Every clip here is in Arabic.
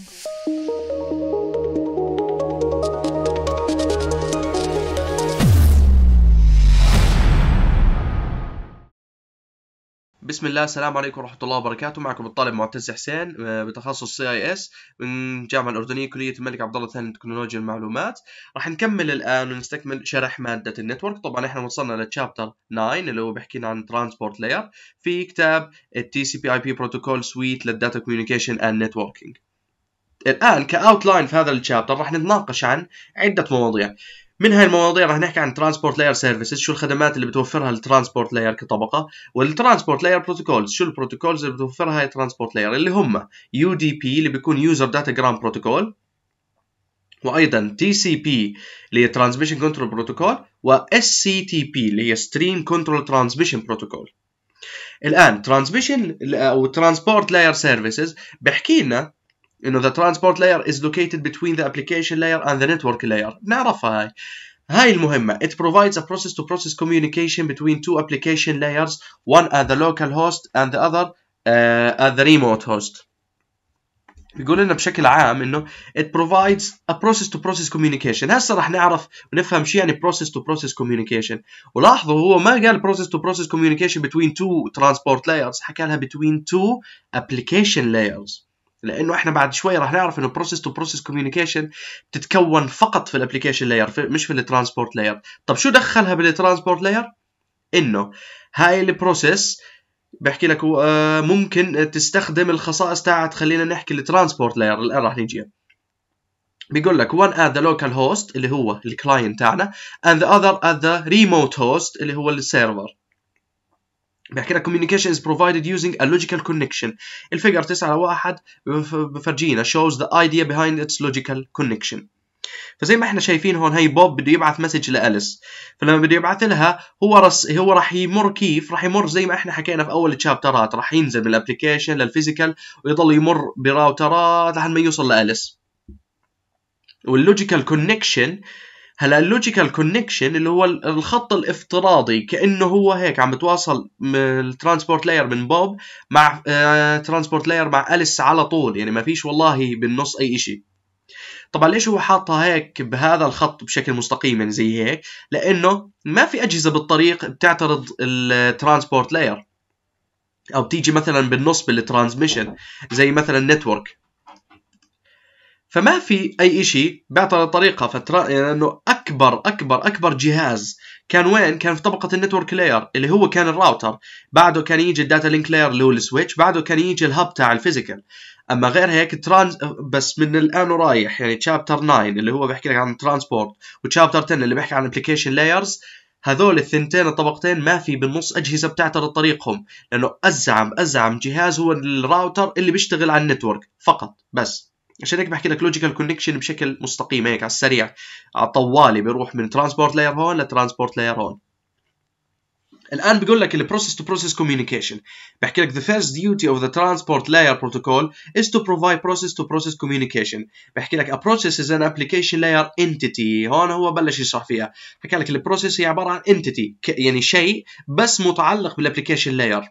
بسم الله السلام عليكم ورحمة الله وبركاته معكم الطالب معتز حسين آه، بتخصص سي اي اس من الجامعة الأردنية كلية الملك عبد الله الثاني لتكنولوجيا المعلومات راح نكمل الآن ونستكمل شرح مادة النتورك طبعا احنا وصلنا للشابتر 9 اللي هو بيحكي عن ترانسبورت لاير في كتاب التي سي بي اي بي بروتوكول سويت للداتا كوميونيكيشن اند نتوركينج الآن كاوت لاين في هذا الشابتر راح نتناقش عن عدة مواضيع من هاي المواضيع راح نحكي عن ترانسبورت لاير سيرفيسز شو الخدمات اللي بتوفرها الترانسبورت لاير كطبقه والترانسبورت لاير بروتوكولز شو البروتوكولز اللي بتوفرها الترانسبورت لاير اللي هم يو دي بي اللي بيكون يوزر داتا جرام بروتوكول وايضا تي سي بي اللي هي ترانسميشن كنترول بروتوكول واس سي تي بي اللي هي ستريم كنترول ترانسميشن بروتوكول الان ترانسميشن او ترانسبورت لاير سيرفيسز بحكي لنا you know the transport layer is located between the application layer and the network layer نعرف هاي هاي المهمة it provides a process to process communication between two application layers one at the local host and the other uh, at the remote host بيقول لنا بشكل عام انه it provides a process to process communication هسه راح نعرف ونفهم شو يعني process to process communication ولاحظوا هو ما قال process to process communication between two transport layers حكى لها between two application layers لانه احنا بعد شوي راح نعرف انه بروسيس تو بروسيس كوميونيكيشن بتتكون فقط في الابلكيشن لاير مش في الترانسبورت لاير طب شو دخلها بالترانسبورت لاير انه هاي البروسيس بحكي لك آه، ممكن تستخدم الخصائص تاعت خلينا نحكي الترانسبورت لاير الان راح نجيها بيقول لك one at the local host اللي هو الكلاينت تاعنا and the other at the remote host اللي هو السيرفر بيحكي لك communication is provided using a logical connection الفيجر 9 1 بفرجينا shows the idea behind its logical connection فزي ما احنا شايفين هون هي بوب بده يبعث مسج لاليس فلما بده يبعث لها هو رس هو راح يمر كيف راح يمر زي ما احنا حكينا في اول تشابترات راح ينزل من الابلكيشن للفيزيكال ويضل يمر براوترات لحد ما يوصل لاليس واللوجيكال كونكشن هلا اللوجيكال كونكشن اللي هو الخط الافتراضي كانه هو هيك عم بتواصل الترانسبورت لاير من بوب مع آه، ترانسبورت لاير مع اليس على طول يعني ما فيش والله بالنص اي شيء طبعا ليش هو حاطها هيك بهذا الخط بشكل مستقيم يعني زي هيك لانه ما في اجهزه بالطريق بتعترض الترانسبورت لاير او بتيجي مثلا بالنص بالترانسميشن زي مثلا نتورك فما في اي شيء بيعطى الطريقه فترة لانه اكبر اكبر اكبر جهاز كان وين؟ كان في طبقه النتورك لاير اللي هو كان الراوتر، بعده كان يجي الداتا لينك لاير اللي هو السويتش، بعده كان يجي الهب تاع الفيزيكال. اما غير هيك ترانز بس من الان ورايح يعني تشابتر 9 اللي هو بيحكي لك عن ترانسبورت وتشابتر 10 اللي بيحكي عن ابلكيشن لايرز هذول الثنتين الطبقتين ما في بالنص اجهزه بتعترض طريقهم لانه ازعم ازعم جهاز هو الراوتر اللي بيشتغل على النتورك فقط بس عشان هيك بحكي لك لوجيكال كونكشن بشكل مستقيم هيك على السريع على طوالي بيروح من ترانسبورت لاير هون لترانسبورت لاير هون الان بقول لك البروسيس تو بروسيس كوميونيكيشن بحكي لك the first duty of the transport layer protocol is to provide process to process communication بحكي لك a process is an application layer entity هون هو بلش يشرح فيها حكى لك البروسيس هي عباره عن entity يعني شيء بس متعلق بالابلكيشن لاير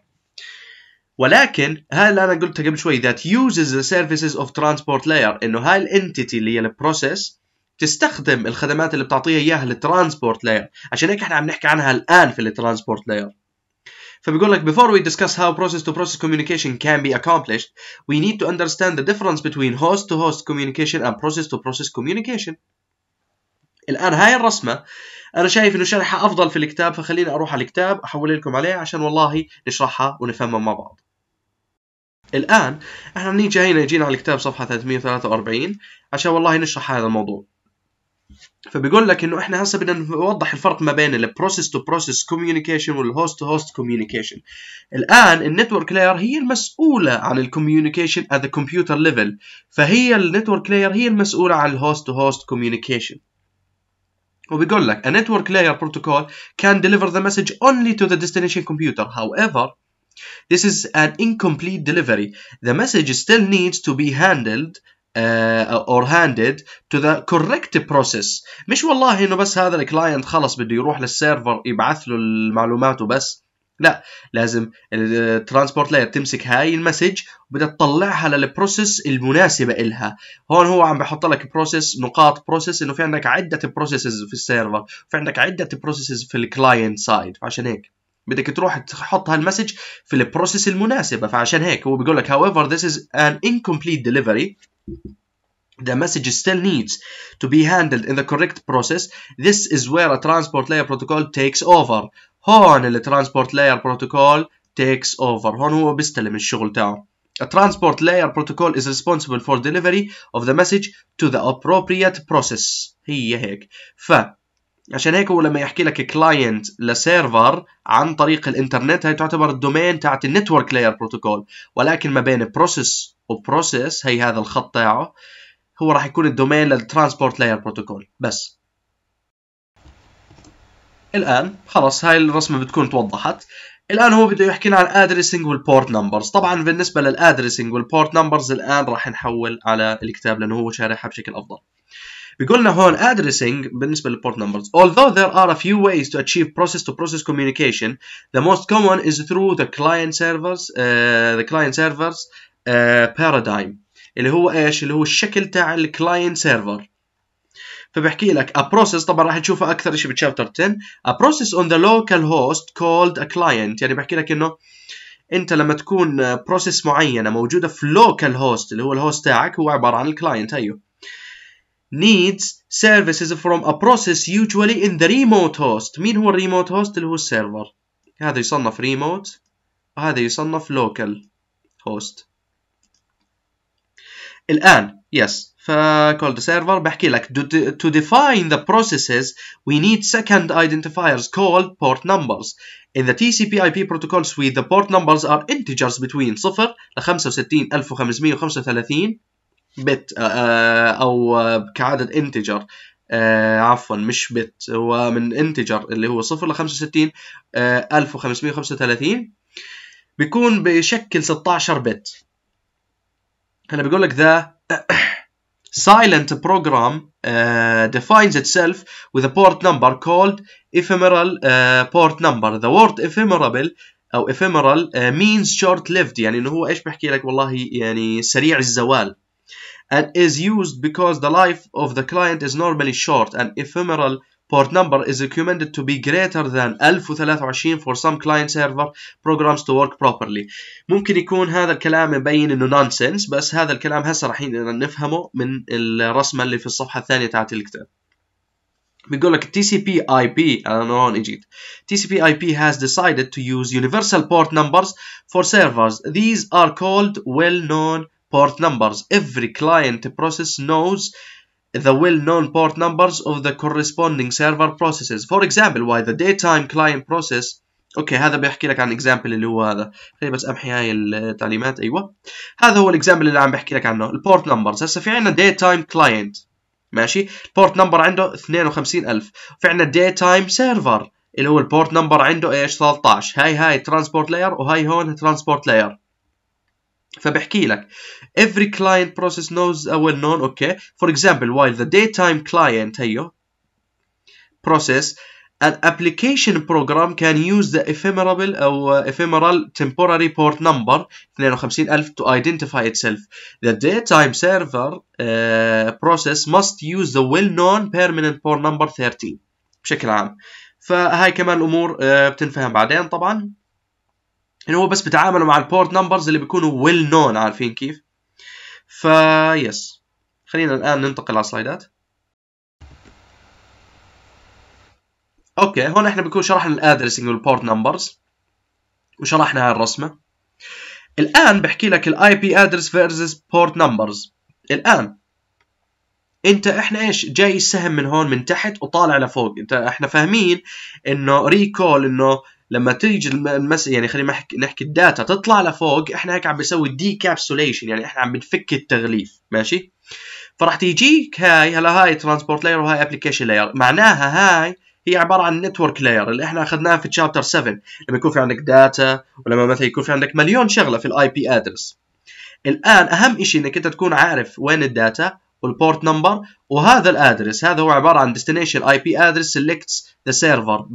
ولكن هاي اللي انا قلتها قبل شوي that uses the services of transport layer انه هاي الانتيتي اللي هي البروسيس تستخدم الخدمات اللي بتعطيها اياها للترانسبورت لاير عشان هيك احنا عم نحكي عنها الان في الترانسبورت لاير فبيقول لك before we discuss how process to process communication can be accomplished we need to understand the difference between host to host communication and process to process communication الان هاي الرسمه انا شايف انه شرحها افضل في الكتاب فخليني اروح على الكتاب احول لكم عليه عشان والله نشرحها ونفهمها مع بعض الآن احنا نيجي هنا يجينا على الكتاب صفحة 343 عشان والله نشرح هذا الموضوع فبيقول لك انه احنا هسه بدنا نوضح الفرق ما بين البروسيس تو بروسيس كوميونيكيشن والهوست تو هوست كوميونيكيشن الان النتورك لاير هي المسؤوله عن الكوميونيكيشن at the computer level فهي النتورك لاير هي المسؤوله عن الهوست تو هوست كوميونيكيشن وبيقول لك a network layer protocol can deliver the message only to the destination computer however This is an incomplete delivery. The message still needs to be handled uh, or handed to the correct process مش والله انه بس هذا الكلاينت خلص بده يروح للسيرفر يبعث له المعلومات وبس لا لازم الترانسبورت لاير تمسك هاي المسج وبدها تطلعها للبروسيس المناسبه إلها هون هو عم بحط لك بروسيس نقاط بروسيس انه في عندك عده بروسيسز في السيرفر في عندك عده بروسيسز في الكلاينت سايد عشان هيك بدك تروح تحط هالمسج في البروسيس المناسبه فعشان هيك هو بيقول لك however this is an incomplete delivery The message still needs to be handled in the correct process. This is where a transport layer protocol takes over. هون الترانسبورت لاير بروتوكول takes over. هون هو بيستلم الشغل تاعه. A transport layer protocol is responsible for delivery of the message to the appropriate process. هي هيك. ف عشان هيك هو لما يحكي لك كلاينت لسيرفر عن طريق الانترنت هي تعتبر الدومين تاعت النتورك لاير بروتوكول ولكن ما بين بروسيس وبروسيس هي هذا الخط تاعه هو راح يكون الدومين للترانسبورت لاير بروتوكول بس الان خلاص هاي الرسمه بتكون توضحت الان هو بده يحكي لنا عن ادريسنج والبورت نمبرز طبعا بالنسبه للادريسنج والبورت نمبرز الان راح نحول على الكتاب لانه هو شارحها بشكل افضل بيقولنا هون addressing بالنسبة للبورت نمبرز although there are a few ways to achieve process to process communication the most common is through the client servers uh, the client servers uh, paradigm اللي هو ايش اللي هو الشكل تاع الكلاينت سيرفر فبحكي لك a process طبعا راح تشوفه اكثر شيء بتشابتر 10 a process on the local host called a client يعني بحكي لك انه انت لما تكون بروسيس معينه موجوده في لوكال هوست اللي هو الهوست تاعك هو عباره عن الكلاينت ايوه needs services from a process usually in the remote host مين هو الريموت host اللي هو السيرفر هذا يصنف ريموت. وهذا يصنف لوكال. host الآن yes فcalled server بحكي لك to define the processes we need second identifiers called port numbers in the TCP IP protocol suite the port numbers are integers between 0 to 65535 بت او كعدد انتجر عفوا مش بت هو من انتجر اللي هو 0 ل 65 1535 بيكون بشكل 16 بت هنا بيقول لك ذا silent program uh, defines itself with a port number called ephemeral uh, port number the word ephemeral او ephemeral uh, means short lived يعني انه هو ايش بحكي لك والله يعني سريع الزوال and is used because the life of the client is normally short and ephemeral port number is recommended to be greater than 1023 for some client server programs to work properly ممكن يكون هذا الكلام يبين انه nonsense بس هذا الكلام هسه راح نفهمه من الرسمه اللي في الصفحه الثانيه تاعت الكتاب بيقول لك TCP IP انا هون اجيت TCP IP has decided to use universal port numbers for servers these are called well known port numbers. Every client process knows the well-known port numbers of the corresponding server processes. For example, why the daytime client process اوكي هذا بيحكي لك عن اكزامبل اللي هو هذا خليني بس امحي هاي التعليمات ايوه هذا هو الاكزامبل اللي عم بحكي لك عنه البورت نمبرز هسه في عندنا داي تايم كلاينت ماشي البورت نمبر عنده 52000 في عندنا داي تايم سيرفر اللي هو البورت نمبر عنده ايش 13 هاي هاي ترانسبورت لاير وهاي هون ترانسبورت لاير فبحكي لك every client process knows a well known okay for example while the daytime client هيو process an application program can use the ephemeral أو ephemeral temporary port number 52000 to identify itself. The daytime server uh, process must use the well-known permanent port number 13 بشكل عام. فهاي كمان الأمور بتنفهم بعدين طبعاً. انه هو بس بتعاملوا مع البورت نمبرز اللي بيكونوا ويل نون عارفين كيف فا يس خلينا الان ننتقل على السلايدات اوكي هون احنا بنكون شرحنا الادرسنج والبورت نمبرز وشرحنا هاي الرسمه الان بحكي لك الاي بي ادرس فيرسز بورت نمبرز الان انت احنا ايش جاي السهم من هون من تحت وطالع لفوق انت احنا فاهمين انه ريكول انه لما تيجي المس يعني خلينا نحكي الداتا تطلع لفوق احنا هيك عم بنسوي دي كابسوليشن يعني احنا عم بنفك التغليف ماشي فراح تيجيك هاي هلا هاي ترانسبورت لاير وهاي ابلكيشن لاير معناها هاي هي عباره عن نتورك لاير اللي احنا اخذناها في تشابتر 7 لما يكون في عندك داتا ولما مثلا يكون في عندك مليون شغله في الاي بي ادرس الان اهم شيء انك انت تكون عارف وين الداتا والبورت نمبر وهذا الادرس هذا هو عباره عن ديستنيشن اي بي ادرس سيلكتس ذا سيرفر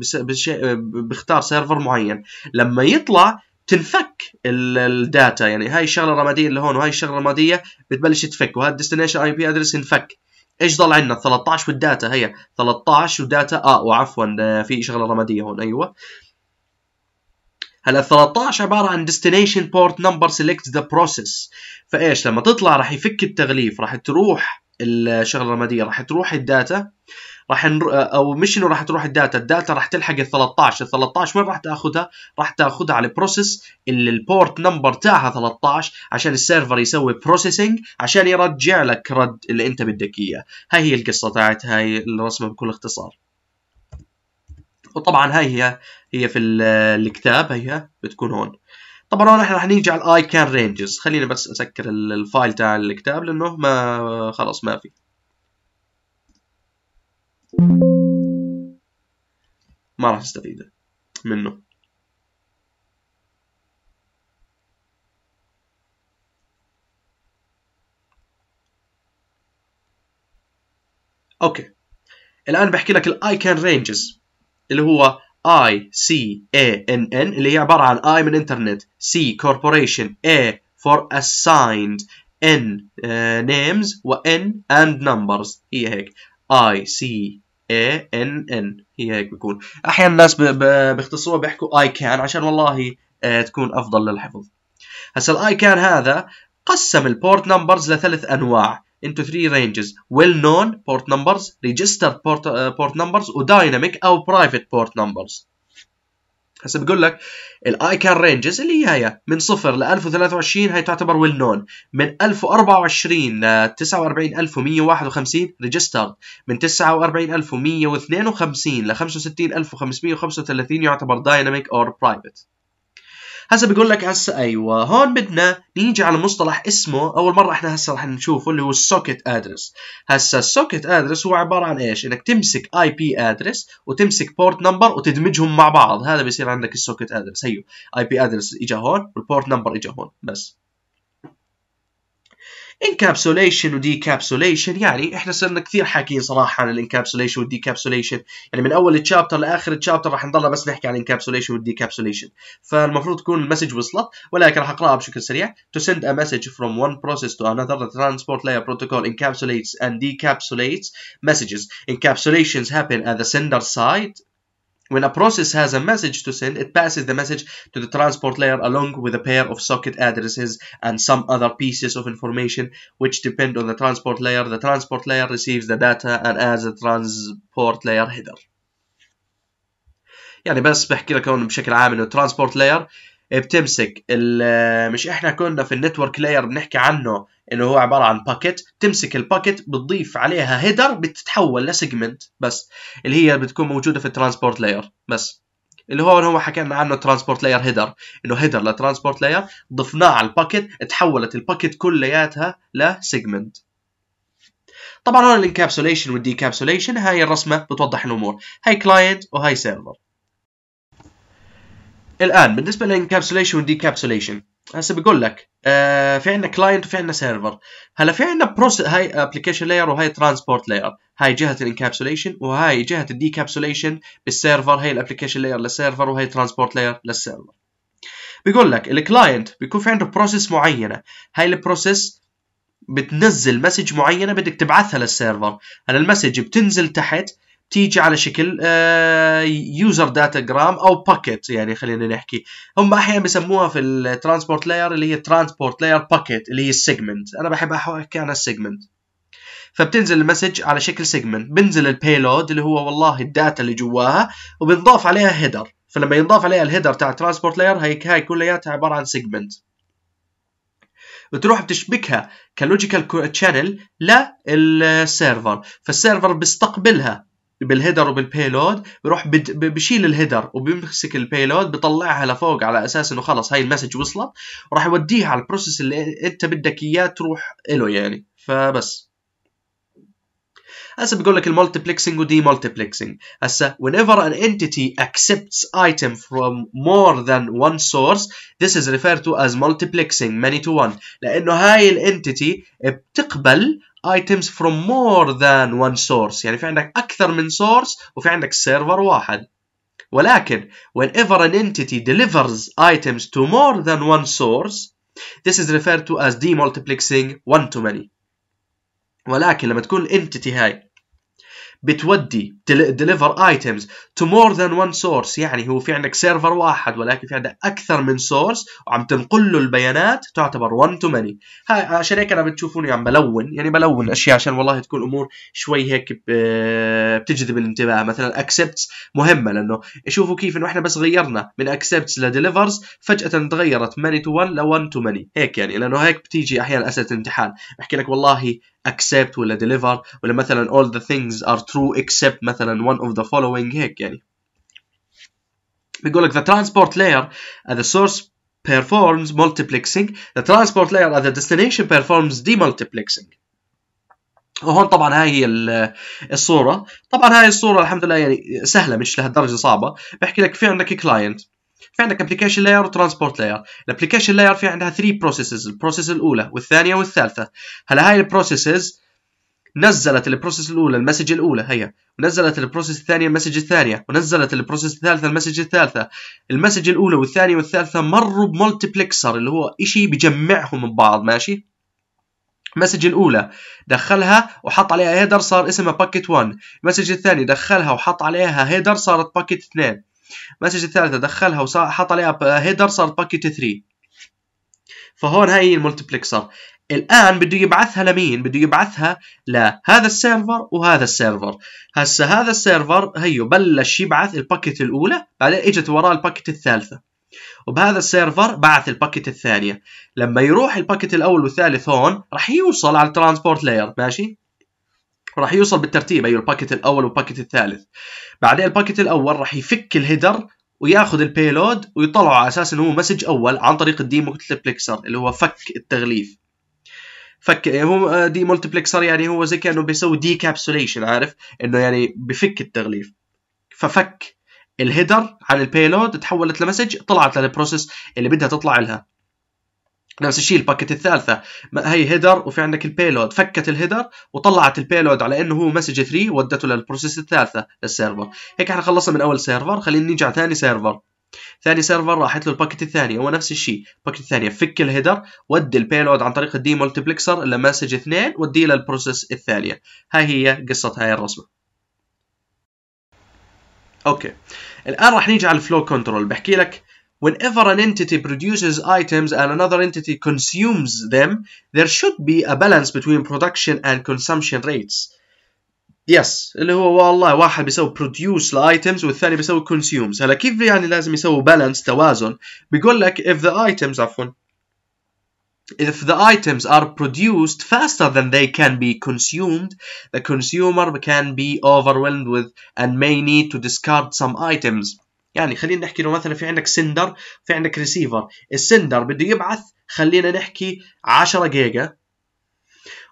بيختار سيرفر معين لما يطلع تنفك الداتا يعني هاي الشغله الرماديه اللي هون وهاي الشغله الرماديه بتبلش تفك وهذا الديستنيشن اي بي ادرس ينفك ايش ضل عندنا 13 والداتا هي 13 وداتا اه وعفوا آه، في شغله رماديه هون ايوه هلا 13 عباره عن ديستنيشن بورت نمبر سيلكت ذا بروسيس فايش لما تطلع راح يفك التغليف راح تروح الشغله الرماديه راح تروح الداتا راح نر... او مش انه راح تروح الداتا الداتا راح تلحق ال 13 ال 13 وين راح تاخذها راح تاخذها على البروسيس اللي البورت نمبر تاعها 13 عشان السيرفر يسوي بروسيسنج عشان يرجع لك رد اللي انت بدك اياه هاي هي القصه تاعت هاي الرسمه بكل اختصار وطبعا هاي هي هي في الكتاب هي بتكون هون طبعا هون احنا راح نيجي على الاي كان رينجز خليني بس اسكر الفايل تاع الكتاب لانه ما خلاص ما في ما راح استفيد منه اوكي الان بحكي لك كان رينجز اللي هو اي سي اي ان ان اللي هي عباره عن اي من انترنت سي كوربوريشن اي فور assigned n uh, names و n and numbers هي هيك اي سي اي ان ان هي هيك بيكون احيانا الناس بيختصروها بيحكوا اي كان عشان والله آه، تكون افضل للحفظ هسا الاي كان هذا قسم البورت نمبرز لثلاث انواع into three ranges well known port numbers registered port, uh, port numbers ودايناميك او private port numbers هسه بقول لك كان رينجز اللي هي هي من 0 ل 1023 هي تعتبر ويل نون من 1024 ل 49151 ريجسترد من 49152 ل 65535 يعتبر دايناميك اور برايفت هسه بيقول لك هسه ايوه هون بدنا نيجي على مصطلح اسمه اول مره احنا هسه رح نشوفه اللي هو السوكت ادرس هسه السوكت ادرس هو عباره عن ايش انك تمسك اي بي ادرس وتمسك بورت نمبر وتدمجهم مع بعض هذا بيصير عندك السوكت ادرس هيو اي بي ادرس اجى هون والبورت نمبر اجى هون بس انكابسوليشن وديكابسوليشن يعني احنا صرنا كثير حاكيين صراحه عن الانكابسوليشن والديكابسوليشن يعني من اول تشابتر لاخر تشابتر راح نضلنا بس نحكي عن الانكابسوليشن والديكابسوليشن فالمفروض تكون المسج وصلت ولكن راح اقراها بشكل سريع to send a message from one process to another the transport layer protocol encapsulates and decapsulates messages encapsulations happen at the sender side When a process has a message to send, it passes the message to the transport layer along with a pair of socket addresses and some other pieces of information which depend on the transport layer. The transport layer receives the data and adds the transport layer header. يعني بس بحكي لك هون بشكل عام انه transport layer بتمسك مش احنا كنا في network layer بنحكي عنه اللي هو عباره عن باكيت تمسك الباكيت بتضيف عليها هيدر بتتحول لسيجمنت بس اللي هي بتكون موجوده في الترانسبورت لاير بس اللي هو هو حكينا عنه ترانسبورت لاير هيدر انه هيدر لترانسبورت لاير ضفناه على الباكيت تحولت الباكيت كلياتها لسيجمنت طبعا هون الانكابسوليشن والديكابسوليشن هاي الرسمه بتوضح الامور هاي كلاينت وهاي سيرفر الان بالنسبه للانكابسوليشن والديكابسوليشن هسه أه، بقول لك آه في عندنا كلاينت وفي عندنا سيرفر هلا في عندنا بروس هاي ابلكيشن لاير وهاي ترانسبورت لاير هاي جهه الانكابسوليشن وهاي جهه الديكابسوليشن بالسيرفر هاي الابلكيشن لاير للسيرفر وهي ترانسبورت لاير للسيرفر بيقول لك الكلاينت بيكون في عنده بروسيس معينه هاي البروسيس بتنزل مسج معينه بدك تبعثها للسيرفر هلا المسج بتنزل تحت تيجي على شكل يوزر داتا جرام او باكيت يعني خلينا نحكي هم احيانا بسموها في الترانسبورت لاير اللي هي ترانسبورت لاير باكيت اللي هي السيجمنت انا بحب احكي عنها السيجمنت فبتنزل المسج على شكل سيجمنت بنزل البيلود اللي هو والله الداتا اللي جواها وبنضاف عليها هيدر فلما ينضاف عليها الهيدر تاع ترانسبورت لاير هي هاي كلياتها عباره عن سيجمنت بتروح بتشبكها كلوجيكال تشانل للسيرفر فالسيرفر بيستقبلها بالهيدر وبالبيلود بروح بشيل الهيدر وبيمسك البيلود بطلعها لفوق على اساس انه خلص هاي المسج وصلت وراح يوديها على البروسيس اللي انت بدك اياه تروح له يعني فبس هسه بقول لك المالتيبلكسنج ودي مالتيبلكسنج هسه whenever an entity accepts item from more than one source this is referred to as multiplexing many to one لانه هاي الانتيتي بتقبل items from more than one source يعني في عندك أكثر من source وفي عندك سيرفر واحد ولكن whenever an entity delivers items to more than one source this is referred to as demultiplexing one to many ولكن لما تكون entity هاي بتودي ديليفر ايتمز تو مور ذان وان سورس يعني هو في عندك سيرفر واحد ولكن في عندك اكثر من سورس وعم تنقل له البيانات تعتبر 1 تو ماني عشان هيك انا بتشوفوني عم بلون يعني بلون اشياء عشان والله تكون امور شوي هيك بتجذب الانتباه مثلا اكسبتس مهمه لانه شوفوا كيف انه احنا بس غيرنا من اكسبتس لديليفرز فجاه تغيرت ماني تو 1 ل 1 تو ماني هيك يعني لانه هيك بتيجي احيانا اسئله الامتحان بحكي لك والله accept ولا deliver ولا مثلا all the things are true except مثلا one of the following هيك يعني بيقول لك the transport layer at the source performs multiplexing the transport layer at the destination performs demultiplexing وهون طبعا هاي هي الصوره طبعا هاي الصوره الحمد لله يعني سهله مش لهالدرجه صعبه بحكي لك في عندك كلاينت في عندك ابلكيشن لاير وترانسبورت لاير الابلكيشن لاير في عندها 3 بروسيسز البروسيس الاولى والثانيه والثالثه هلا هاي البروسيسز نزلت البروسيس الاولى المسج الاولى هي ونزلت البروسيس الثانيه المسج الثانيه ونزلت البروسيس الثالثه المسج الثالثه المسج الاولى والثانيه والثالثه مروا بمالتيبلكسر اللي هو شيء بجمعهم من بعض ماشي المسج الاولى دخلها وحط عليها هيدر صار اسمها باكيت 1 المسج الثاني دخلها وحط عليها هيدر صارت باكيت 2 المسج الثالثه دخلها وحط عليها هيدر صار باكيت 3 فهون هي الملتبلكسر الان بده يبعثها لمين بده يبعثها لهذا السيرفر وهذا السيرفر هسه هذا السيرفر هيو بلش يبعث الباكيت الاولى بعدين اجت وراه الباكيت الثالثه وبهذا السيرفر بعث الباكيت الثانيه لما يروح الباكيت الاول والثالث هون راح يوصل على الترانسبورت لاير ماشي راح يوصل بالترتيب ايوه الباكيت الاول والباكيت الثالث بعدين الباكيت الاول راح يفك الهيدر وياخذ البيلود ويطلعه على اساس انه هو مسج اول عن طريق الدي ملتبلكسر اللي هو فك التغليف فك يعني هو آه، دي ملتبلكسر يعني هو زي كانه بيسوي دي كابسوليشن عارف انه يعني بفك التغليف ففك الهيدر عن البيلود تحولت لمسج طلعت للبروسيس اللي بدها تطلع لها نفس الشيء الباكت الثالثه هي هيدر وفي عندك البيلود فكت الهيدر وطلعت البيلود على انه هو مسج 3 ودته للبروسيس الثالثه للسيرفر هيك احنا خلصنا من اول سيرفر خلينا نيجي على ثاني سيرفر ثاني سيرفر راحت له الباكت الثانيه هو نفس الشيء الباكت الثانيه فك الهيدر ودي البيلود عن طريق الدي الى مسج 2 وديه للبروسيس الثانيه هاي هي قصه هاي الرسمه اوكي الان راح نيجي على الفلو كنترول بحكي لك whenever an entity produces items and another entity consumes them, there should be a balance between production and consumption rates. yes. اللي هو والله واحد بيسوي produce items, والثاني بيسوي consumes هلا كيف يعني لازم يسوي balance توازن بيقول لك if the items عفوا if the items are produced faster than they can be consumed the consumer can be overwhelmed with and may need to discard some items يعني خلينا نحكي انه مثلا في عندك سندر في عندك ريسيفر السندر بده يبعث خلينا نحكي 10 جيجا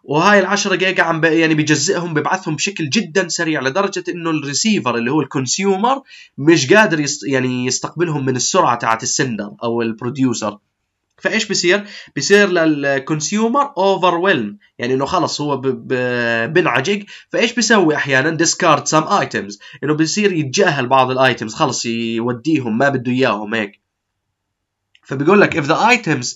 وهاي ال 10 جيجا عم يعني بجزئهم ببعثهم بشكل جدا سريع لدرجه انه الريسيفر اللي هو الكونسيومر مش قادر يعني يستقبلهم من السرعه تاعت السندر او البروديوسر فايش بصير؟ بصير للكونسيومر اوفر ويلم يعني انه خلص هو بنعجق فايش بيسوي احيانا؟ ديسكارد سام ايتمز انه بصير يتجاهل بعض الايتمز خلص يوديهم ما بده اياهم هيك فبيقول لك if the items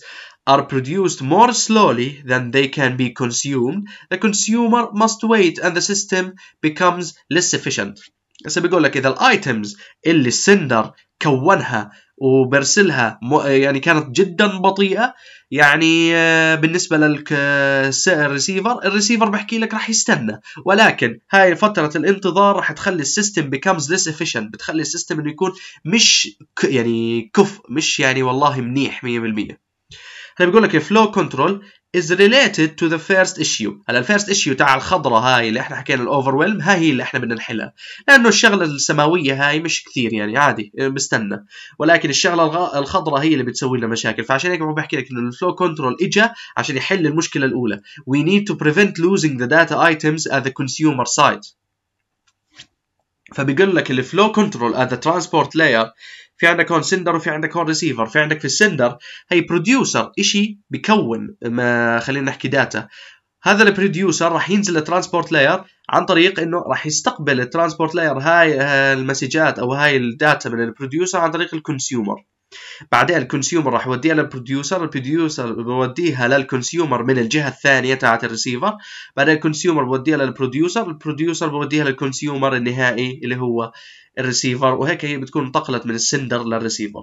are produced more slowly than they can be consumed the consumer must wait and the system becomes less efficient هسه بيقول لك اذا الايتمز اللي السندر كونها وبرسلها يعني كانت جدا بطيئه يعني آه، بالنسبه للريسيفر آه، الريسيفر بحكي لك راح يستنى ولكن هاي فتره الانتظار راح تخلي السيستم بيكمز ليس افيشنت بتخلي السيستم انه يكون مش يعني كف مش يعني والله منيح 100% هلا بيقول لك الفلو كنترول is related to the first issue هلا الفيرست ايشيو تاع الخضرة هاي اللي احنا حكينا الاوفرويلم هاي هي اللي احنا بدنا نحلها لانه الشغلة السماوية هاي مش كثير يعني عادي مستنى ولكن الشغلة الخضرة هي اللي بتسوي لنا مشاكل فعشان هيك بحكي لك انه الفلو كنترول اجى عشان يحل المشكلة الاولى we need to prevent losing the data items at the consumer side فبيقول لك الفلو كنترول at the transport layer في عندك هون سندر وفي عندك هون ريسيفر في عندك في السندر هي بروديوسر شيء بكون ما خلينا نحكي داتا هذا البروديوسر راح ينزل الترانسبورت لاير عن طريق انه راح يستقبل الترانسبورت لاير هاي المسجات او هاي الداتا من البروديوسر عن طريق الكونسيومر بعدها الكونسيومر راح يوديها للبروديوسر البروديوسر بوديها للكونسيومر من الجهه الثانيه تاعت الريسيفر بعدها الكونسيومر بوديها للبروديوسر البروديوسر بوديها للكونسيومر النهائي اللي هو الريسيفر وهيك هي بتكون انتقلت من السندر للريسيفر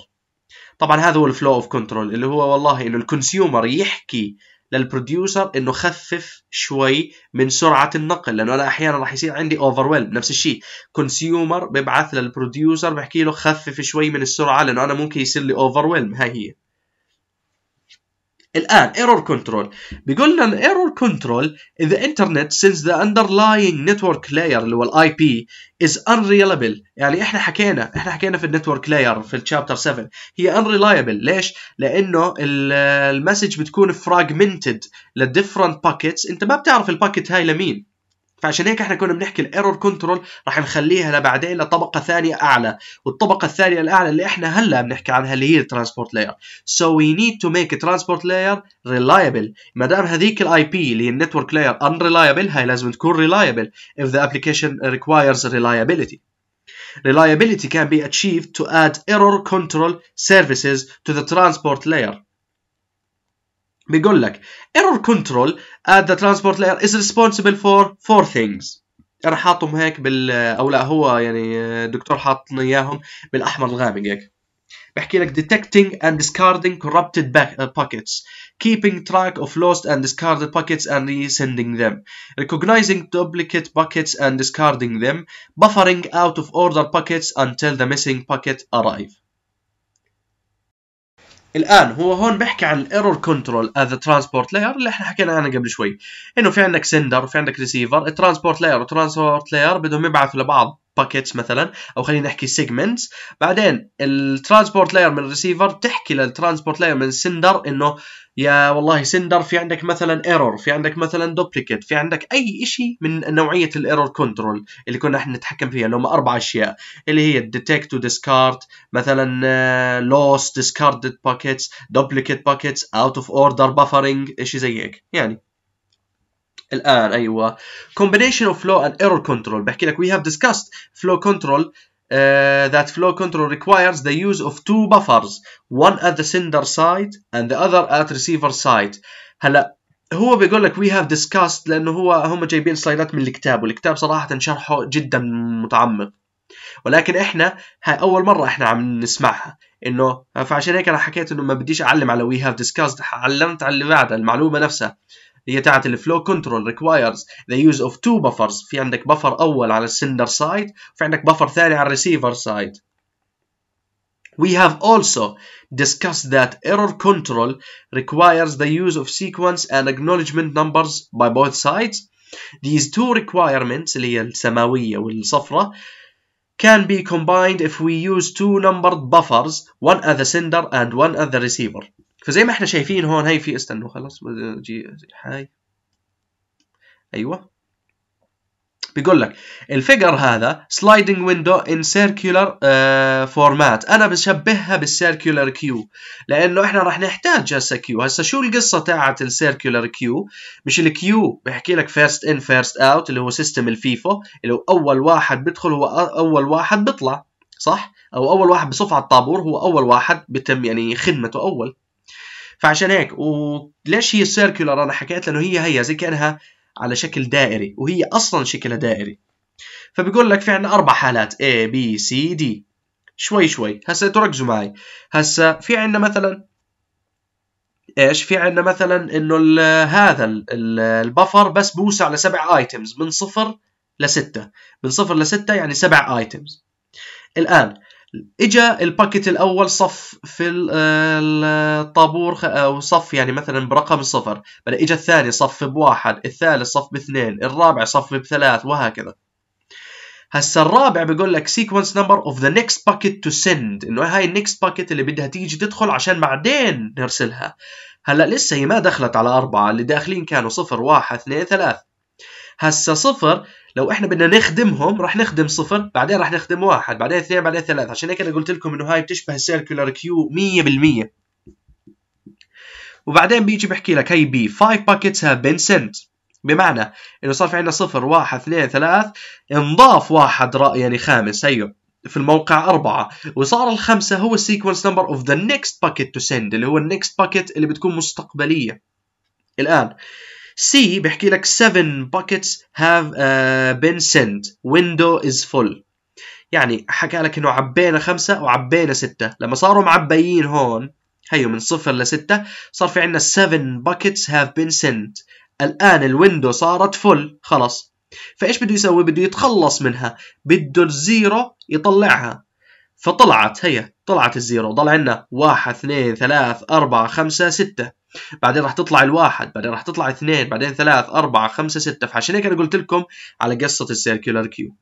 طبعا هذا هو الفلو اوف كنترول اللي هو والله انه الكونسيومر يحكي للبروديوسر انه خفف شوي من سرعه النقل لانه انا احيانا راح يصير عندي اوفر نفس الشيء كونسيومر ببعث للبروديوسر بحكي له خفف شوي من السرعه لانه انا ممكن يصير لي اوفر هاي هي الان ايرور كنترول بيقول لنا ايرور كنترول اذا انترنت since the underlying network layer اللي هو الاي بي is unreliable يعني احنا حكينا احنا حكينا في النتورك لاير في الشابتر 7 هي unreliable ليش؟ لانه المسج بتكون فراجمنتد للديفرنت باكيتس انت ما بتعرف الباكيت هاي لمين فعشان هيك احنا كنا بنحكي الايرور كنترول راح نخليها لبعدين لطبقه ثانيه اعلى والطبقه الثانيه الاعلى اللي احنا هلا بنحكي عنها اللي هي الترانسبورت لاير سو وي نيد تو ميك ترانسبورت لاير ريلايبل ما دام هذيك الاي بي اللي هي النتورك لاير ان ريلايبل هاي لازم تكون ريلايبل if the application requires reliability Reliability can be achieved to add error control services to the transport layer. بيقول لك ايرور كنترول at the transport layer is responsible for four things راح حاطهم هيك بال او لا هو يعني الدكتور حاطنا اياهم بالاحمر الغامق هيك بحكي لك detecting and discarding corrupted packets, keeping track of lost and discarded packets and resending them recognizing duplicate packets and discarding them buffering out of order packets until the missing packet arrive الان هو هون بيحكي عن الايرور كنترول ذا ترانسبورت لاير اللي احنا حكينا عنها قبل شوي انه في عندك سندر وفي عندك ريسيفر الترانسبورت لاير والترانسبورت لاير بدهم يبعثوا لبعض باكيتس مثلا او خلينا نحكي سيجمنتس بعدين الترانسبورت لاير من الريسيفر تحكي للترانسبورت لاير من السندر انه يا والله سندر في عندك مثلا ايرور في عندك مثلا دوبليكيت في عندك اي شيء من نوعيه الايرور كنترول اللي كنا احنا نتحكم فيها اللي هم اربع اشياء اللي هي ديتكت وديسكارد مثلا لوست ديسكاردد باكيتس دوبليكيت باكيتس اوت اوف اوردر بافرنج شيء زي هيك يعني الان ايوه كومبينيشن اوف فلو اند ايرور كنترول بحكي لك وي هاف ديسكاست فلو كنترول Uh, that flow control requires the use of two buffers one at the sender side and the other at receiver side هلا هو بيقول لك we have discussed لانه هو هم جايبين سلايدات من الكتاب والكتاب صراحه شرحه جدا متعمق ولكن احنا هاي اول مره احنا عم نسمعها انه فعشان هيك انا حكيت انه ما بديش اعلم على وي هاف ديسكاست علمت على اللي بعد المعلومه نفسها The هي تاعت الفلو كنترول ريكوايرز ذا يوز اوف تو بفرز في عندك بفر اول على السندر سايد وفي عندك بفر ثاني على الريسيفر سايد We have also discussed that error control requires the use of sequence and acknowledgement numbers by both sides. These two requirements اللي هي السماوية والصفرة can be combined if we use two numbered buffers, one at the sender and one at the receiver. فزي ما احنا شايفين هون هي في استنوا خلص جي هاي ايوه بيقول لك الفيجر هذا سلايدنج ويندو ان سيركيولر فورمات انا بشبهها بالسيركيولر كيو لانه احنا راح نحتاج هسه كيو هسه شو القصه تاعت السيركيولر كيو مش الكيو بحكي لك فيرست ان فيرست اوت اللي هو سيستم الفيفو اللي هو اول واحد بيدخل هو اول واحد بيطلع صح او اول واحد بصف على الطابور هو اول واحد بتم يعني خدمته اول فعشان هيك وليش هي سيركولر انا حكيت لانه هي هي زي كانها على شكل دائري وهي اصلا شكلها دائري فبقول لك في عندنا اربع حالات A B C D شوي شوي هسا تركزوا معي هسا في عندنا مثلا ايش في عندنا مثلا انه هذا البفر بس بوسع لسبع ايتمز من صفر لستة من صفر لستة يعني سبع ايتمز الان اجى الباكيت الاول صف في الطابور او صف يعني مثلا برقم صفر بل اجى الثاني صف بواحد الثالث صف باثنين الرابع صف بثلاث وهكذا هسا الرابع بيقول لك sequence number of the next باكيت to send انه هاي النكست باكيت اللي بدها تيجي تدخل عشان بعدين نرسلها هلا لسه هي ما دخلت على أربعة اللي داخلين كانوا صفر واحد اثنين ثلاث هسا صفر لو احنا بدنا نخدمهم راح نخدم صفر بعدين راح نخدم واحد بعدين اثنين بعدين ثلاث عشان هيك انا قلت لكم انه هاي بتشبه السيركولار كيو 100% وبعدين بيجي بحكي لك هي بي 5 باكيتس هاف بين سنت بمعنى انه صار في عندنا صفر واحد اثنين ثلاث انضاف واحد رأي يعني خامس هيو في الموقع أربعة وصار الخمسة هو السيكونس نمبر اوف ذا نيكست باكيت تو سند اللي هو النكست باكيت اللي بتكون مستقبلية الآن سي بيحكي لك 7 buckets have uh, been sent window is full يعني حكى لك انه عبينا خمسة وعبينا ستة لما صاروا معبيين هون هيو من صفر لستة صار في عندنا 7 buckets have been sent الآن الويندو صارت فل خلص فإيش بده يسوي؟ بده يتخلص منها بده الزيرو يطلعها فطلعت هي طلعت الزيرو ضل عندنا واحد اثنين ثلاث أربعة خمسة ستة بعدين راح تطلع الواحد بعدين راح تطلع اثنين بعدين ثلاث أربعة خمسة ستة فعشان هيك أنا قلت لكم على قصة السيركيولار كيو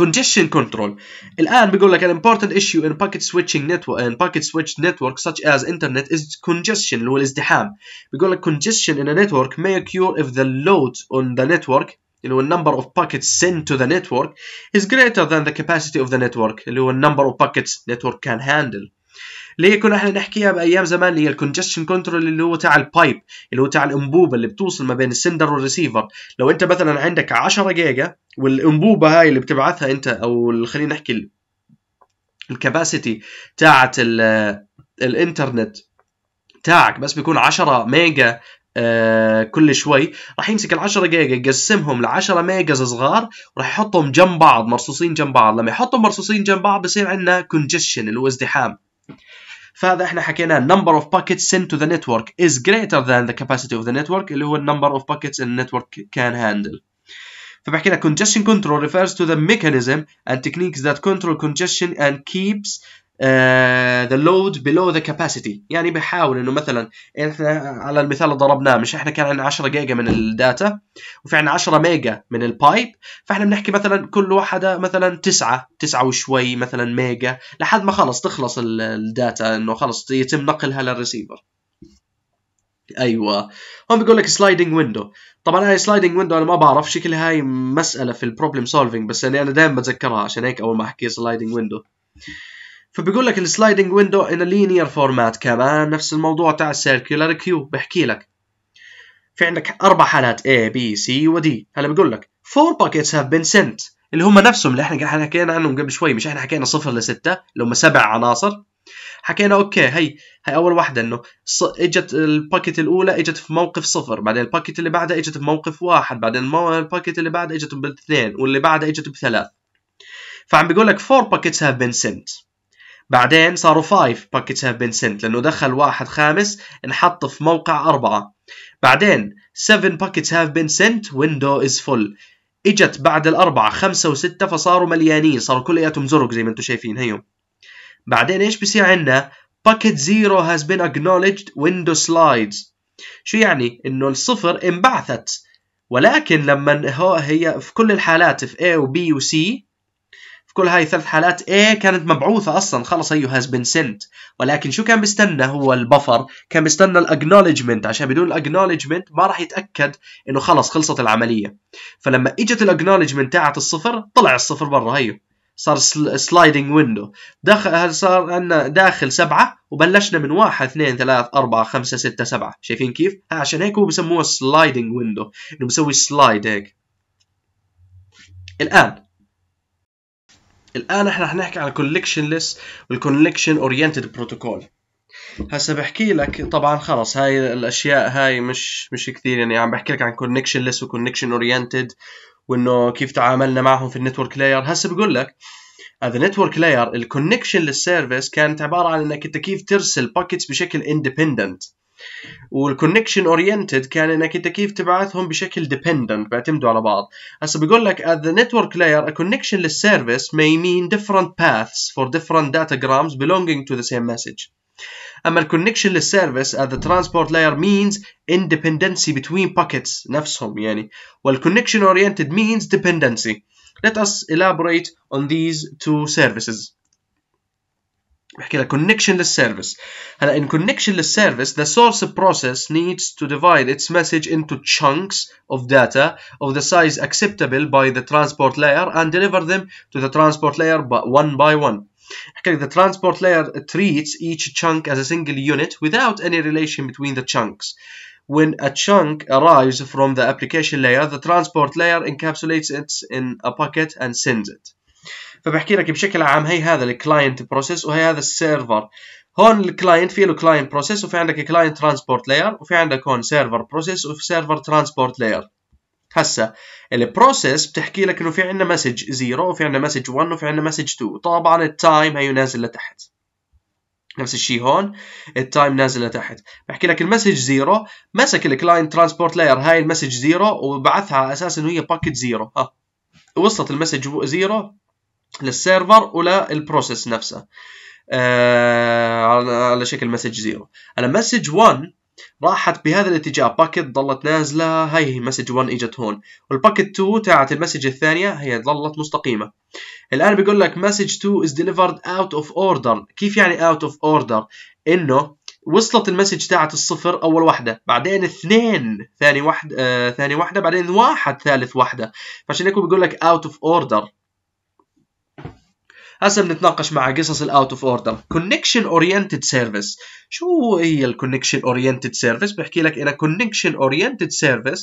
congestion control الان بيقول لك an important issue in packet switching network in packet switched network such as internet is congestion اللي هو الازدحام بيقول لك congestion in a network may occur if the load on the network اللي هو number of packets sent to the network is greater than the capacity of the network اللي هو number of packets network can handle اللي هي كنا احنا نحكيها بايام زمان اللي هي الكونجستشن كنترول اللي هو تاع البايب اللي هو تاع الانبوبه اللي بتوصل ما بين السندر والريسيفر لو انت مثلا عندك 10 جيجا والانبوبه هاي اللي بتبعثها انت او خلينا نحكي الكباسيتي تاعت الانترنت تاعك بس بيكون 10 ميجا آه، كل شوي راح يمسك ال 10 جيجا يقسمهم ل 10 ميجا صغار وراح يحطهم جنب بعض مرصوصين جنب بعض لما يحطهم مرصوصين جنب بعض بصير عندنا كونجشن اللي هو ازدحام فهذا احنا حكيناه number of packets sent to the network is greater than the capacity of the network اللي هو number of packets a network can handle فبحكي لك congestion control refers to the mechanism and techniques that control congestion and keeps ذا لود بلو ذا كاباسيتي يعني بحاول انه مثلا احنا على المثال اللي ضربناه مش احنا كان عندنا 10 جيجا من الداتا وفي عندنا 10 ميجا من البايب فاحنا بنحكي مثلا كل واحده مثلا 9 9 وشوي مثلا ميجا لحد ما خلص تخلص الداتا انه خلص يتم نقلها للريسيفر ايوه هون بيقول لك سلايدنج ويندو طبعا هاي سلايدنج ويندو انا ما بعرف شكلها هاي مساله في البروبلم سولفينج بس يعني انا دائما بتذكرها عشان هيك اول ما احكي سلايدنج ويندو فبيقول لك السلايدنج ويندو ان لينير فورمات كمان نفس الموضوع تاع السيركيولار كيو بحكي لك في عندك اربع حالات A B C و D هلا بقول لك four buckets have been sent اللي هم نفسهم اللي احنا حكينا عنهم قبل شوي مش احنا حكينا صفر لستة اللي هم سبع عناصر حكينا اوكي هي هي اول واحده انه ص... اجت الباكيت الاولى اجت في موقف صفر بعدين الباكيت اللي بعدها اجت في موقف واحد بعدين المو... الباكيت اللي بعدها اجت باثنين واللي بعدها اجت بثلاث فعم بيقول لك four buckets have been sent بعدين صاروا 5 باكيتس هاف بين سنت لانه دخل واحد خامس انحط في موقع اربعه بعدين 7 باكيتس هاف بين سنت ويندو از فول اجت بعد الاربعه خمسه وسته فصاروا مليانين صاروا كلياتهم زرق زي ما انتم شايفين هيو بعدين ايش بصير عندنا باكيت زيرو هاز بين acknowledged window slides شو يعني انه الصفر انبعثت ولكن لما هو هي في كل الحالات في A و B و C في كل هاي الثلاث حالات A كانت مبعوثة أصلا خلص هيو هاز بين سنت ولكن شو كان بيستنى هو البفر كان بيستنى الاكنولجمنت عشان بدون الاكنولجمنت ما راح يتأكد إنه خلص خلصت العملية فلما إجت الاكنولجمنت تاعت الصفر طلع الصفر برا هيو صار سلايدنج ويندو دخل صار عندنا داخل سبعة وبلشنا من واحد اثنين ثلاث أربعة خمسة ستة سبعة شايفين كيف؟ عشان هيك هو بسموه سلايدنج ويندو إنه بسوي سلايد هيك الآن الان احنا هنحكي عن ليس والكونكشن اورينتد بروتوكول هسه بحكي لك طبعا خلص هاي الاشياء هاي مش مش كثير يعني عم بحكي لك عن ليس وكونكشن اورينتد وانه كيف تعاملنا معهم في النتورك لاير هسه بقول لك هذا نتورك لاير الكونكشن للسيرفيس كانت عباره عن انك انت كيف ترسل باكيتس بشكل اندبندنت والكونكشن اورينتد كان انك انت كيف تبعثهم بشكل ديبندنت بيعتمدوا على بعض هسه بيقول لك at the network layer a connection للسيرفيس may mean different paths for different datagrams belonging to the same message اما الكونكشن للسيرفيس at the transport layer means independency between pockets نفسهم يعني والكونكشن oriented means dependency let us elaborate on these two services بحكي لك connectionless service هلا in connectionless service the source process needs to divide its message into chunks of data of the size acceptable by the transport layer and deliver them to the transport layer one by one the transport layer treats each chunk as a single unit without any relation between the chunks when a chunk arrives from the application layer the transport layer encapsulates it in a packet and sends it فبحكي لك بشكل عام هي هذا الكلاينت بروسيس وهي هذا السيرفر هون الكلاينت في له كلاينت بروسيس وفي عندك كلاينت ترانسبورت لاير وفي عندك هون سيرفر بروسيس وفي سيرفر ترانسبورت لاير هسا البروسيس بتحكي لك انه في عندنا مسج 0 وفي عندنا مسج 1 وفي عندنا مسج 2 طبعا التايم هي نازل لتحت نفس الشيء هون التايم نازل لتحت بحكي لك المسج 0 مسك الكلاينت ترانسبورت لاير هاي المسج 0 وبعثها على اساس انه هي باكيت 0 ها وصلت المسج 0 للسيرفر ولا البروسيس نفسه آه على شكل مسج زيرو على مسج 1 راحت بهذا الاتجاه باكت ظلت نازله هاي هي مسج 1 اجت هون والباكت 2 تاعت المسج الثانيه هي ظلت مستقيمه الان بيقول لك مسج 2 از ديليفرد اوت اوف اوردر كيف يعني اوت اوف اوردر انه وصلت المسج تاعت الصفر اول وحده بعدين اثنين ثاني واحد آه ثاني واحده بعدين واحد ثالث واحده فعشان هيك بيقول لك اوت اوف اوردر هسه بنتناقش مع قصص الاوت اوف اوردر كونكشن اورينتد سيرفيس شو هي الكونكشن اورينتد سيرفيس بحكي لك in a connection oriented service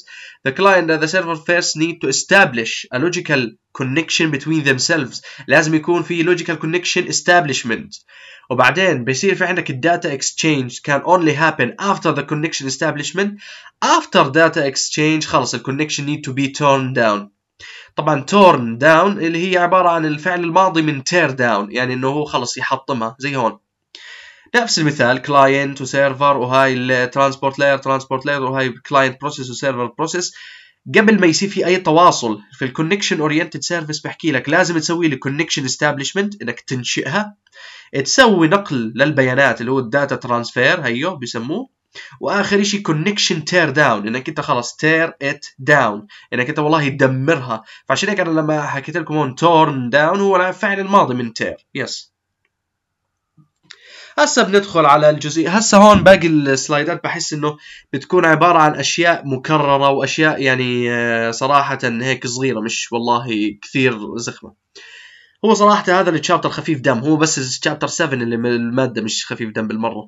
the client and the server first need to establish a logical connection between themselves لازم يكون في logical connection establishment وبعدين بيصير في عندك الداتا exchange can only happen after the connection establishment after data exchange خلص الكونكشن need to be turned down طبعا تورن داون اللي هي عباره عن الفعل الماضي من تير داون يعني انه هو خلص يحطمها زي هون نفس المثال كلاينت وسيرفر وهاي الترانسبورت لاير ترانسبورت لاير وهاي كلاينت بروسيس وسيرفر بروسيس قبل ما يصير في اي تواصل في الكونكشن اورينتد سيرفيس بحكي لك لازم تسوي لي كونكشن استابليشمنت انك تنشئها تسوي نقل للبيانات اللي هو الداتا ترانسفير هيو بسموه واخر شيء كونكشن تير داون انك انت خلاص تير ات داون انك انت والله تدمرها فعشان هيك انا لما حكيت لكم هون تورن داون هو فعل الماضي من تير يس yes. هسه بندخل على الجزئيه هسه هون باقي السلايدات بحس انه بتكون عباره عن اشياء مكرره واشياء يعني آه، صراحه هيك صغيره مش والله كثير زخمه هو صراحة هذا التشابتر خفيف دم هو بس التشابتر 7 اللي من المادة مش خفيف دم بالمرة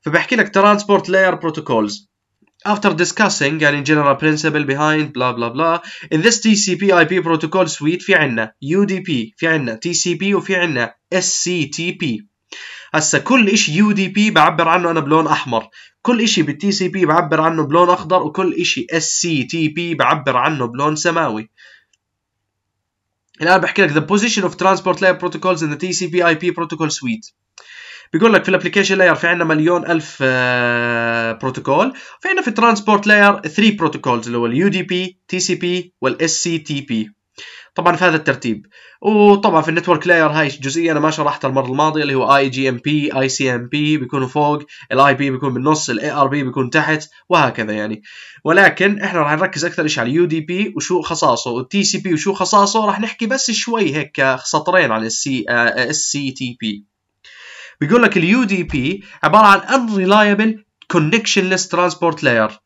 فبحكي لك ترانسبورت لاير بروتوكولز After discussing يعني general principle behind blah blah blah in this TCP IP protocol suite في عنا UDP في عنا TCP وفي عنا SCTP هسا كل إشي UDP بعبر عنه أنا بلون أحمر كل إشي بالتي سي بي بعبر عنه بلون أخضر وكل إشي SCTP بعبر عنه بلون سماوي الان بحكي لك the position of transport layer protocols in the TCP IP protocol suite بيقول لك في الابلكيشن لاير في عندنا مليون الف بروتوكول آه، في عندنا في الترانسبورت لاير 3 بروتوكولز اللي هو اليو دي بي تي سي بي والاس سي تي بي طبعا في هذا الترتيب وطبعا في النتورك لاير هاي جزئيه انا ما شرحتها المره الماضيه اللي هو اي جي ام بي اي سي ام بي بيكونوا فوق الاي بي بيكون بالنص الاي ار بي بيكون تحت وهكذا يعني ولكن احنا راح نركز اكثر شيء على اليو دي بي وشو خصائصه والتي سي بي وشو خصائصه راح نحكي بس شوي هيك سطرين عن السي اس سي تي بي بيقول لك اليو دي بي عباره عن ان كونكشن connectionless ترانسبورت لاير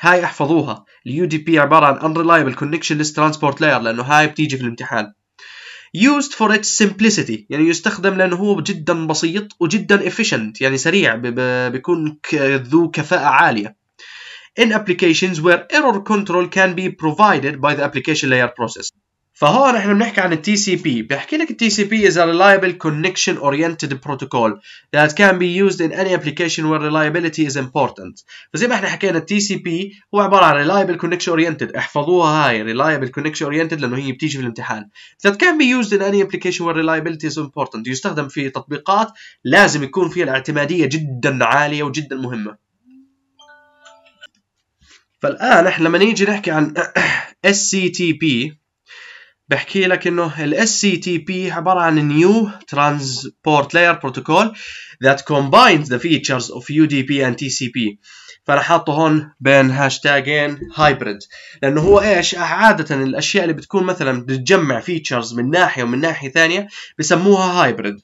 هاي احفظوها اليو دي بي عباره عن unreliable connectionless transport layer لانه هاي بتيجي في الامتحان used for its simplicity يعني يستخدم لانه هو جدا بسيط وجدا efficient يعني سريع بيكون ذو كفاءه عاليه in applications where error control can be provided by the application layer process فهون احنا بنحكي عن التي سي بي بيحكي لك التي سي بي is a reliable connection oriented protocol that can be used in any application where reliability is important فزي ما احنا حكينا التي سي بي هو عباره عن reliable connection oriented احفظوها هاي reliable connection oriented لانه هي بتيجي في الامتحان that can be used in any application where reliability is important يستخدم في تطبيقات لازم يكون فيها الاعتماديه جدا عاليه وجدا مهمه فالان احنا لما نيجي نحكي عن SCTP بحكي لك انه ال SCTP عبارة عن New Transport Layer Protocol that combines the features of UDP and TCP فانا حاطه هون بين هاشتاجين هايبرد لانه هو ايش عاده الاشياء اللي بتكون مثلا بتجمع فيتشرز من ناحيه ومن ناحيه ثانيه بسموها هايبرد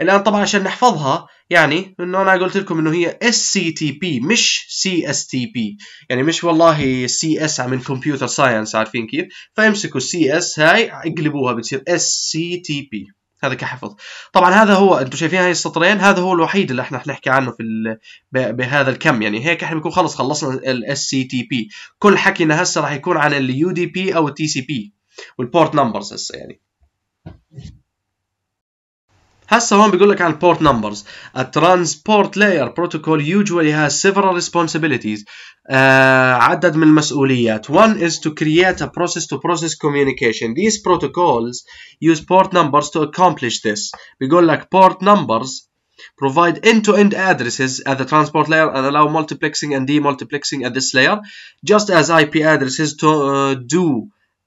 الان طبعا عشان نحفظها يعني انه انا قلت لكم انه هي اس سي تي بي مش سي اس تي بي يعني مش والله سي اس من كمبيوتر ساينس عارفين كيف فامسكوا سي اس هاي اقلبوها بتصير اس سي تي بي هذا كحفظ طبعا هذا هو انتم شايفين هاي السطرين هذا هو الوحيد اللي احنا حنحكي عنه في بهذا الكم يعني هيك احنا بنكون خلص خلصنا الاس سي تي بي كل حكينا هسه راح يكون عن اليو دي بي او التي سي بي والبورت نمبرز هسه يعني هسه هون بيقول لك عن port numbers. A transport layer protocol usually has several responsibilities. Uh, عدد من المسؤوليات. One is to create a process to process communication. These protocols use port numbers to accomplish this. بيقول لك port numbers provide end-to-end -end addresses at the transport layer and allow multiplexing and demultiplexing at this layer just as IP addresses to uh, do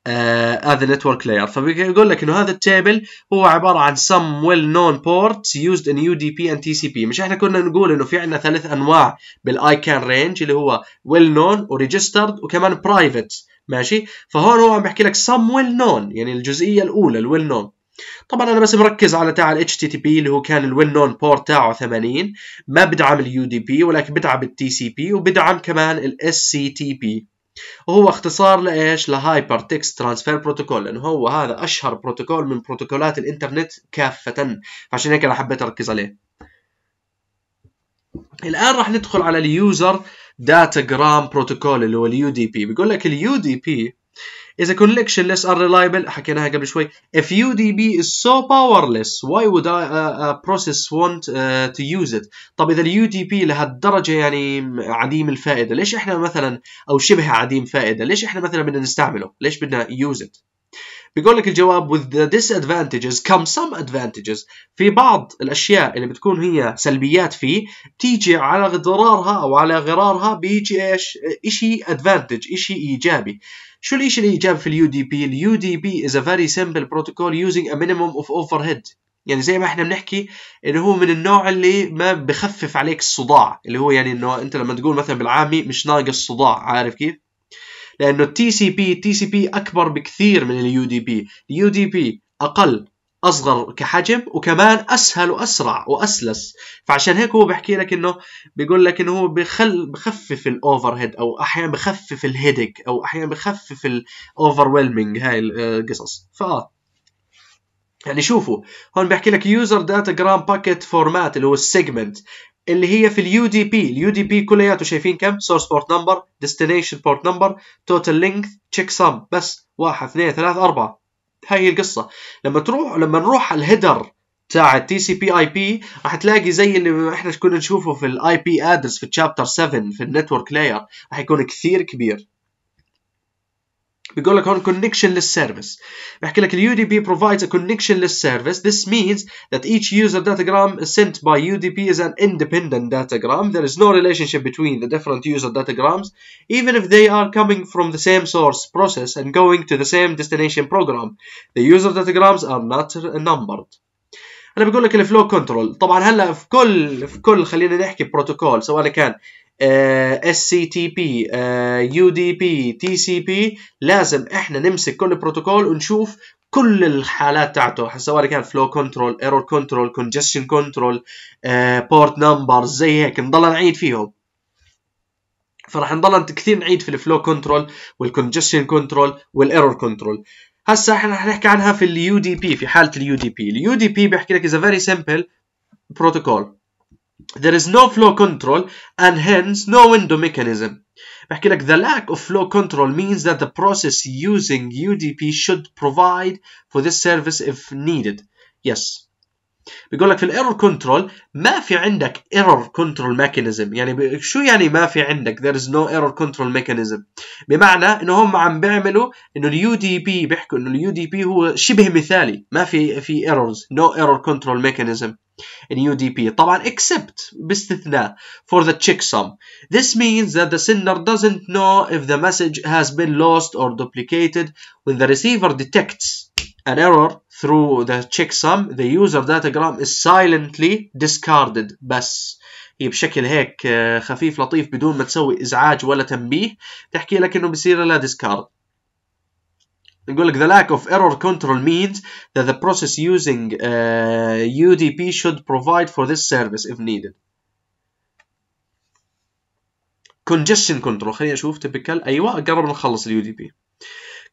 آه، هذا النتورك لاير فبيقول لك انه هذا التيبل هو عباره عن some well known ports used in UDP and TCP مش احنا كنا نقول انه في عندنا ثلاث انواع بالاي كان رينج اللي هو well known وريجسترد وكمان برايفت ماشي فهون هو عم بيحكي لك some well known يعني الجزئيه الاولى الويل نون طبعا انا بس مركز على تاع الاتش تي تي بي اللي هو كان الويل نون بورت تاعه 80 ما بدعم اليو دي بي ولكن بدعم التي سي بي وبدعم كمان الاس سي تي بي هو اختصار لايش؟ لهايبر تكست ترانسفير بروتوكول لانه هو هذا اشهر بروتوكول من بروتوكولات الانترنت كافه فعشان هيك انا حبيت اركز عليه. الان راح ندخل على اليوزر داتا جرام بروتوكول اللي هو اليو دي بي بيقول لك اليو دي بي Is a collection less unreliable حكيناها قبل شوي If UDP is so powerless why would I, a uh, uh, process want uh, to use it طب إذا ال UDP لهالدرجة يعني عديم الفائدة ليش إحنا مثلا أو شبه عديم فائدة ليش إحنا مثلا بدنا نستعمله ليش بدنا use it بيقول لك الجواب with the disadvantages come some advantages في بعض الاشياء اللي بتكون هي سلبيات فيه تيجي على غرارها او على غرارها بيجي ايش؟ شيء advantage شيء ايجابي شو الاشي اللي جاب في اليو دي بي اليو دي بي is a very simple protocol using a minimum of overhead يعني زي ما احنا بنحكي انه هو من النوع اللي ما بخفف عليك الصداع اللي هو يعني انه انت لما تقول مثلا بالعامي مش ناقص صداع عارف كيف لانه التي سي بي تي سي بي اكبر بكثير من اليو دي بي اليو دي بي اقل اصغر كحجم وكمان اسهل واسرع واسلس فعشان هيك هو بحكي لك انه بيقول لك انه هو بخل بخفف الاوفر هيد او احيانا بخفف الهيدك او احيانا بخفف الاوفر هاي آه، القصص فاه يعني شوفوا هون بحكي لك يوزر داتا جرام باكيت فورمات اللي هو السيجمنت اللي هي في اليو دي بي اليو دي بي كلياته شايفين كم سورس بورت نمبر ديستنيشن بورت نمبر توتال لينث تشيك سم بس واحد اثنين ثلاث اربعه هاي القصه لما تروح لما نروح على الهيدر تاع التي سي بي اي بي راح تلاقي زي اللي احنا كنا نشوفه في الاي بي ادرس في تشابتر 7 في النتورك لاير راح يكون كثير كبير بيقول لك هون connectionless service بحكي لك ال UDP provides a connectionless service this means that each user datagram sent by UDP is an independent datagram there is no relationship between the different user datagrams even if they are coming from the same source process and going to the same destination program the user datagrams are not numbered انا بقول لك الفلو كنترول طبعا هلا في كل في كل خلينا نحكي بروتوكول سواء كان اس سي تي بي يو دي بي تي سي بي لازم احنا نمسك كل بروتوكول ونشوف كل الحالات تاعته سواء كان فلو كنترول ايرور كنترول كونجستشن كنترول بورت آه، نمبرز زي هيك نضل نعيد فيهم فراح نضل كثير نعيد في الفلو كنترول والكونجستشن كنترول والايرور كنترول هسا احنا هنحكي عنها في اليو دي بي في حالة اليو دي بي اليو دي بي بيحكي لك is a very simple protocol there is no flow control and hence no window mechanism بحكي لك the lack of flow control means that the process using UDP should provide for this service if needed yes بيقول لك في الايرور كنترول ما في عندك ايرور كنترول ميكانيزم يعني شو يعني ما في عندك there is no error control mechanism بمعنى انه هم عم بيعملوا انه اليو دي بي بيحكوا انه اليو دي بي هو شبه مثالي ما في في ايرورز نو ايرور كنترول ميكانيزم in UDP طبعا except باستثناء for the checksum this means that the sender doesn't know if the message has been lost or duplicated when the receiver detects an error through the checksum the user datagram is silently discarded بس هي بشكل هيك خفيف لطيف بدون ما تسوي ازعاج ولا تنبيه تحكي لك انه بصير لا discard يقول لك the lack of error control means that the process using uh, UDP should provide for this service if needed congestion control خلينا نشوف typical ايوه قرب نخلص ال UDP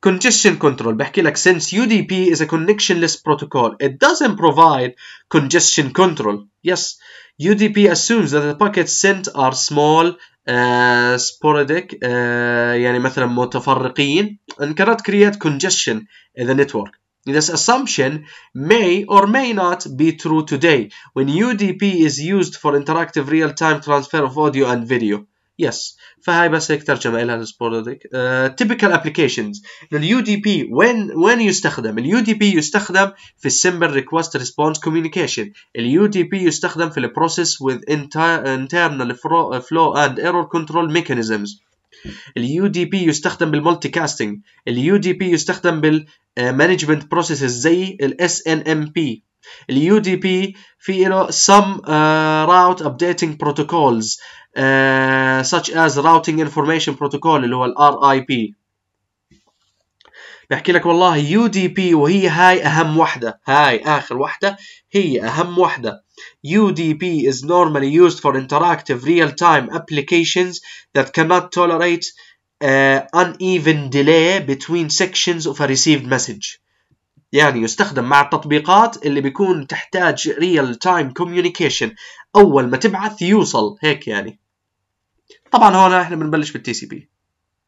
congestion control بحكي لك since UDP is a connectionless protocol it doesn't provide congestion control yes UDP assumes that the packets sent are small uh, sporadic uh, يعني مثلا متفرقين and cannot create congestion in the network This assumption may or may not be true today when UDP is used for interactive real-time transfer of audio and video. يس فهاي بس هيك ترجمه لها السبوراديك تيبيكال ابلكيشنز اليو دي بي وين وين يستخدم؟ اليو دي بي يستخدم في السمبل ريكوست ريسبونس كوميونيكيشن اليو دي بي يستخدم في البروسيس with انترنال فلو اند ايرور كنترول ميكانيزمز اليو دي بي يستخدم بالمالتي كاستنج اليو دي بي يستخدم بالمانجمنت آه، بروسيسز زي الاس ان ام بي اليوديبي في له some uh, route updating protocols uh, such as routing information protocol اللي هو ال RIP بحكي لك والله يو دي بي وهي هاي اهم وحده هاي اخر وحده هي اهم وحده UDP is normally used for interactive real-time applications that cannot tolerate uh, uneven delay between sections of a received message يعني يستخدم مع التطبيقات اللي بيكون تحتاج ريال تايم كوميونيكيشن اول ما تبعث يوصل هيك يعني طبعا هون احنا بنبلش بالتي سي بي